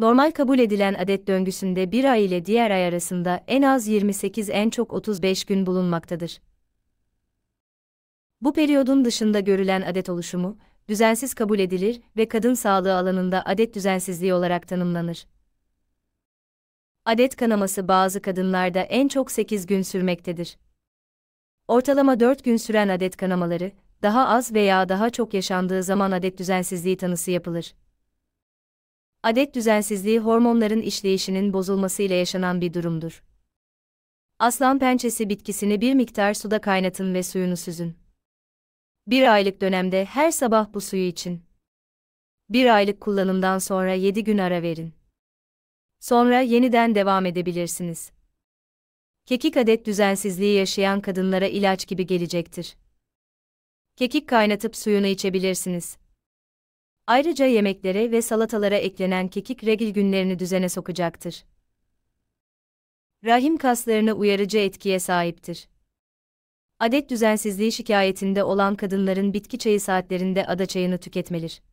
Normal kabul edilen adet döngüsünde bir ay ile diğer ay arasında en az 28 en çok 35 gün bulunmaktadır. Bu periyodun dışında görülen adet oluşumu, düzensiz kabul edilir ve kadın sağlığı alanında adet düzensizliği olarak tanımlanır. Adet kanaması bazı kadınlarda en çok 8 gün sürmektedir. Ortalama 4 gün süren adet kanamaları, daha az veya daha çok yaşandığı zaman adet düzensizliği tanısı yapılır adet düzensizliği hormonların işleyişinin bozulmasıyla yaşanan bir durumdur. Aslan pençesi bitkisini bir miktar suda kaynatın ve suyunu süzün. Bir aylık dönemde her sabah bu suyu için. Bir aylık kullanımdan sonra 7 gün ara verin. Sonra yeniden devam edebilirsiniz. Kekik adet düzensizliği yaşayan kadınlara ilaç gibi gelecektir. Kekik kaynatıp suyunu içebilirsiniz. Ayrıca yemeklere ve salatalara eklenen kekik regil günlerini düzene sokacaktır. Rahim kaslarına uyarıcı etkiye sahiptir. Adet düzensizliği şikayetinde olan kadınların bitki çayı saatlerinde ada çayını tüketmelidir.